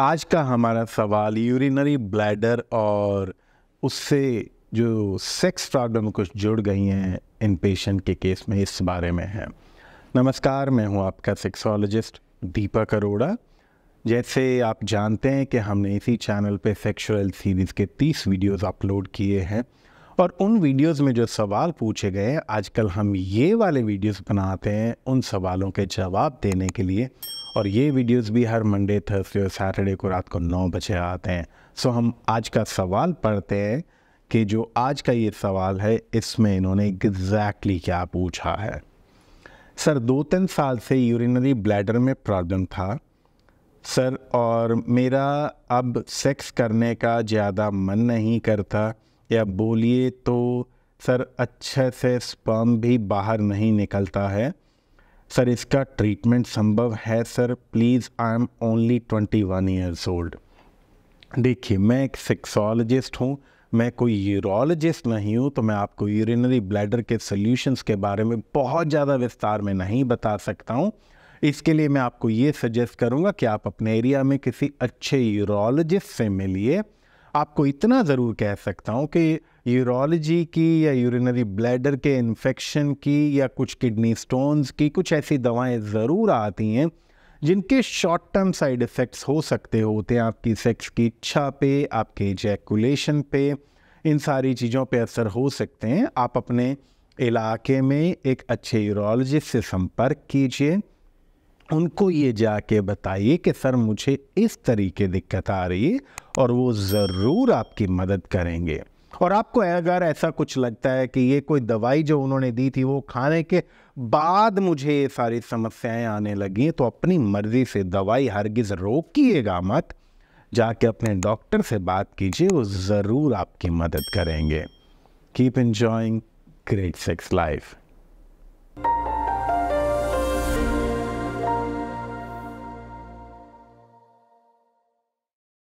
आज का हमारा सवाल यूरिनरी ब्लैडर और उससे जो सेक्स प्रॉब्लम कुछ जुड़ गई हैं इन पेशेंट के केस में इस बारे में है नमस्कार मैं हूं आपका सेक्सोलॉजिस्ट दीपक अरोड़ा जैसे आप जानते हैं कि हमने इसी चैनल पे सेक्सुअल सीरीज़ के 30 वीडियोस अपलोड किए हैं और उन वीडियोस में जो सवाल पूछे गए आजकल हम ये वाले वीडियोस बनाते हैं उन सवालों के जवाब देने के लिए और ये वीडियोस भी हर मंडे थर्सडे और सैटरडे को रात को नौ बजे आते हैं सो हम आज का सवाल पढ़ते हैं कि जो आज का ये सवाल है इसमें इन्होंने एग्जैक्टली क्या पूछा है सर दो तीन साल से यूरिनरी ब्लैडर में प्रॉब्लम था सर और मेरा अब सेक्स करने का ज़्यादा मन नहीं करता या बोलिए तो सर अच्छे से स्पर्म भी बाहर नहीं निकलता है सर इसका ट्रीटमेंट संभव है sir please I am only twenty one years old देखिए मैं एक सेक्सोलॉजिस्ट हूँ मैं कोई यूरोलॉजिस्ट नहीं हूँ तो मैं आपको यूरिनरी ब्लैडर के सोल्यूशंस के बारे में बहुत ज़्यादा विस्तार में नहीं बता सकता हूँ इसके लिए मैं आपको ये सजेस्ट करूँगा कि आप अपने एरिया में किसी अच्छे यूरोलॉजिस्ट से मिलिए आपको इतना ज़रूर कह सकता हूँ कि यूरोलॉजी की या यूरिनरी ब्लैडर के इन्फेक्शन की या कुछ किडनी स्टोन्स की कुछ ऐसी दवाएं ज़रूर आती हैं जिनके शॉर्ट टर्म साइड इफ़ेक्ट्स हो सकते होते हैं आपकी सेक्स की इच्छा पे आपके जैकुलेशन पे इन सारी चीज़ों पे असर हो सकते हैं आप अपने इलाके में एक अच्छे यूरोलॉजिस्ट से संपर्क कीजिए उनको ये जाके बताइए कि सर मुझे इस तरीके दिक्कत आ रही है और वो ज़रूर आपकी मदद करेंगे और आपको अगर ऐसा कुछ लगता है कि ये कोई दवाई जो उन्होंने दी थी वो खाने के बाद मुझे ये सारी समस्याएं आने लगी तो अपनी मर्जी से दवाई हरगिज रोकिएगा मत जाके अपने डॉक्टर से बात कीजिए वो ज़रूर आपकी मदद करेंगे keep enjoying great sex life